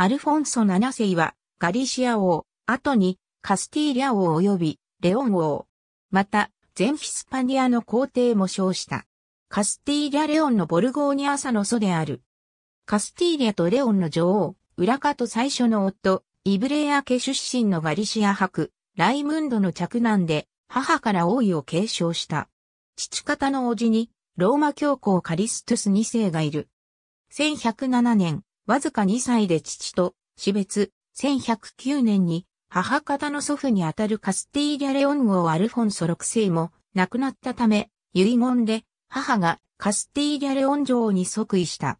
アルフォンソ7世は、ガリシア王、後に、カスティーリャ王及び、レオン王。また、全ヒスパニアの皇帝も称した。カスティーリャ・レオンのボルゴーニア朝の祖である。カスティーリアとレオンの女王、ウラカと最初の夫、イブレア家出身のガリシア伯、ライムンドの着難で、母から王位を継承した。父方の叔父に、ローマ教皇カリストゥス2世がいる。1107年、わずか2歳で父と死別、1109年に母方の祖父にあたるカスティーリャ・レオン王アルフォンソ6世も亡くなったため、遺言で母がカスティーリャ・レオン女王に即位した。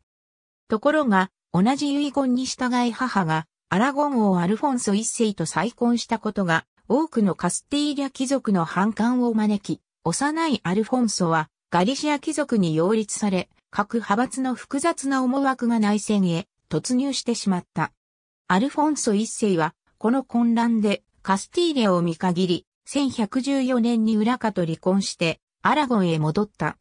ところが、同じ遺言に従い母がアラゴン王アルフォンソ1世と再婚したことが、多くのカスティーリャ貴族の反感を招き、幼いアルフォンソはガリシア貴族に擁立され、各派閥の複雑な思惑が内戦へ突入してしまった。アルフォンソ一世は、この混乱でカスティーレを見限り、1114年に裏カと離婚して、アラゴンへ戻った。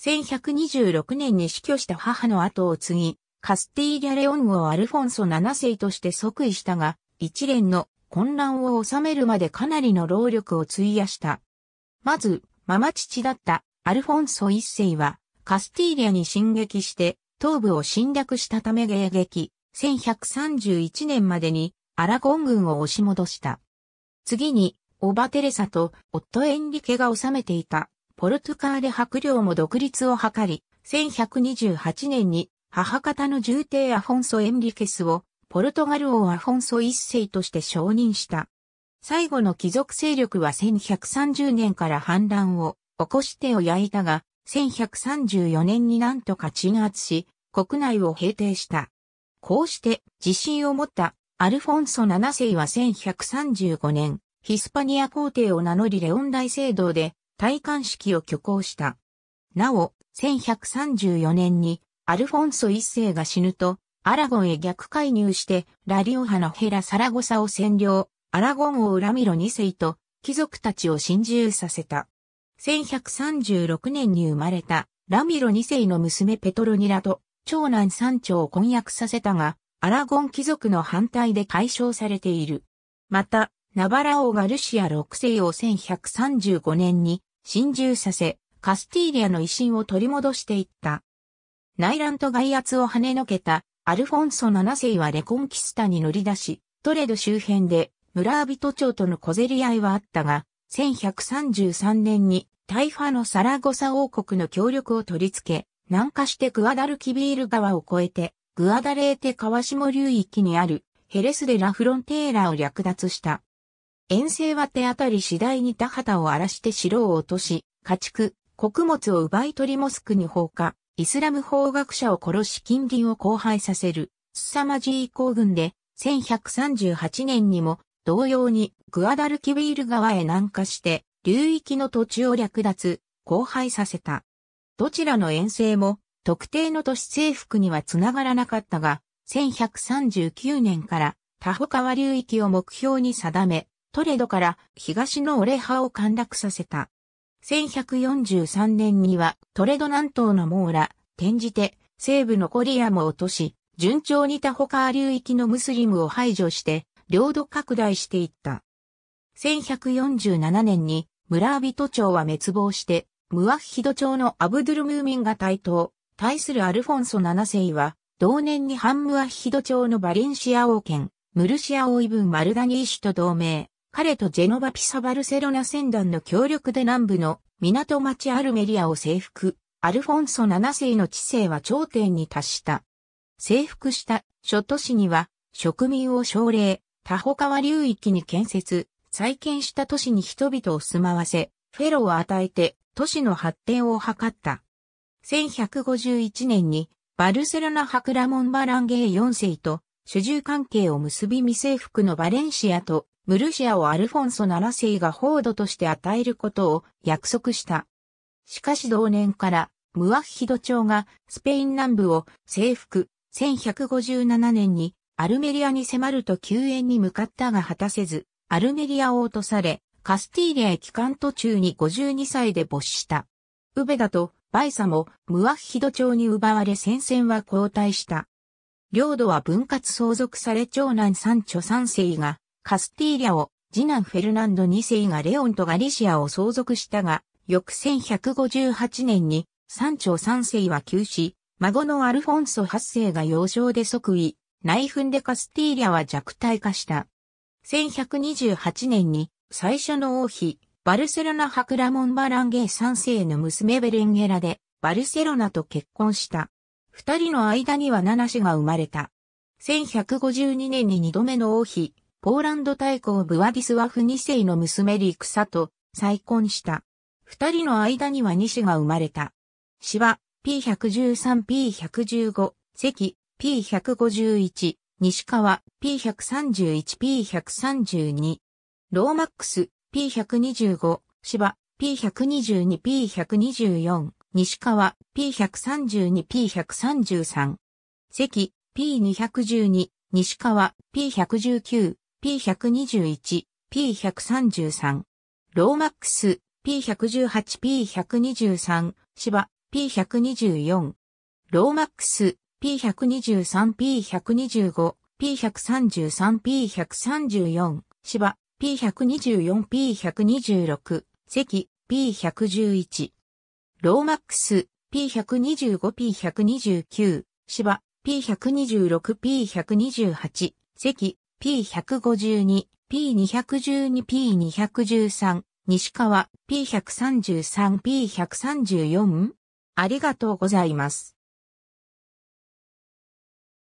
1126年に死去した母の後を継ぎ、カスティーリア・レオンをアルフォンソ七世として即位したが、一連の混乱を収めるまでかなりの労力を費やした。まず、ママ父だったアルフォンソ一世は、カスティーリアに進撃して、東部を侵略したため迎撃、1131年までにアラゴン軍を押し戻した。次に、オバテレサとオットエンリケが治めていたポルトゥカーレ白領も独立を図り、1128年に母方の重帝アフォンソ・エンリケスをポルトガル王アフォンソ一世として承認した。最後の貴族勢力は1130年から反乱を起こしてをいたが、1134年になんとか鎮圧し、国内を平定した。こうして自信を持ったアルフォンソ7世は1135年、ヒスパニア皇帝を名乗りレオン大聖堂で戴冠式を挙行した。なお、1134年にアルフォンソ1世が死ぬと、アラゴンへ逆介入して、ラリオハのヘラ・サラゴサを占領、アラゴン王ラミロ2世と貴族たちを侵入させた。1136年に生まれたラミロ2世の娘ペトロニラと長男三長を婚約させたが、アラゴン貴族の反対で解消されている。また、ナバラ王がルシア6世を1135年に侵入させ、カスティーリアの威信を取り戻していった。内乱と外圧を跳ねのけたアルフォンソ7世はレコンキスタに乗り出し、トレド周辺で村人長との小競り合いはあったが、1133年にタイファのサラゴサ王国の協力を取り付け、南下してグアダルキビール川を越えて、グアダレーテ川下流域にあるヘレスデラフロンテーラを略奪した。遠征は手当たり次第に田畑を荒らして城を落とし、家畜、穀物を奪い取りモスクに放火、イスラム法学者を殺し近隣を荒廃させる、凄まじい行軍で、1138年にも同様にグアダルキビール川へ南下して流域の土地を略奪、荒廃させた。どちらの遠征も特定の都市征服にはつながらなかったが、1139年からタホ川流域を目標に定め、トレドから東のオレハを陥落させた。1143年にはトレド南東のモーラ、転じて西部のコリアも落とし、順調にタホ川流域のムスリムを排除して、領土拡大していった。1147年に村人町は滅亡して、ムアッヒド町のアブドゥルムーミンが台頭。対するアルフォンソ7世は、同年にハンムアッヒド町のバレンシア王権、ムルシア王イブン・マルダニー氏と同盟、彼とジェノバ・ピサ・バルセロナ戦団の協力で南部の港町アルメリアを征服、アルフォンソ7世の知性は頂点に達した。征服した諸都市には、植民を奨励、田穂川流域に建設、再建した都市に人々を住まわせ、フェロを与えて都市の発展を図った。1151年にバルセロナハクラモン・バランゲー4世と主従関係を結び未征服のバレンシアとムルシアをアルフォンソ7世が報道として与えることを約束した。しかし同年からムワッヒド朝がスペイン南部を征服1157年にアルメリアに迫ると救援に向かったが果たせず、アルメリアを落とされ、カスティーリアへ帰還途中に52歳で没した。ウベダとバイサもムワッヒド町に奪われ戦線は交代した。領土は分割相続され長男サンチョ3世がカスティーリャを、次男フェルナンド2世がレオンとガリシアを相続したが、翌1158年にサンチョ3世は急死、孫のアルフォンソ8世が幼少で即位、内紛でカスティーリャは弱体化した。1128年に最初の王妃、バルセロナハクラモン・バランゲー3世の娘ベレンゲラで、バルセロナと結婚した。二人の間には七子が生まれた。1152年に二度目の王妃、ポーランド大公ブワディスワフ2世の娘リクサと再婚した。二人の間には二子が生まれた。シは P113P115、関 P151、西川、P131、P132、ローマックス、P125、芝、P122、P124、西川、P132、P133、関、P212、西川、P119、P121、P133、ローマックス、P118、P123、芝、P124、ローマックス、P123、P125、P133、P134、芝、P124、P126、関、P111。ローマックス、P125、P129、芝、P126、P128、関、P152、P212、P213、西川、P133、P134? ありがとうございます。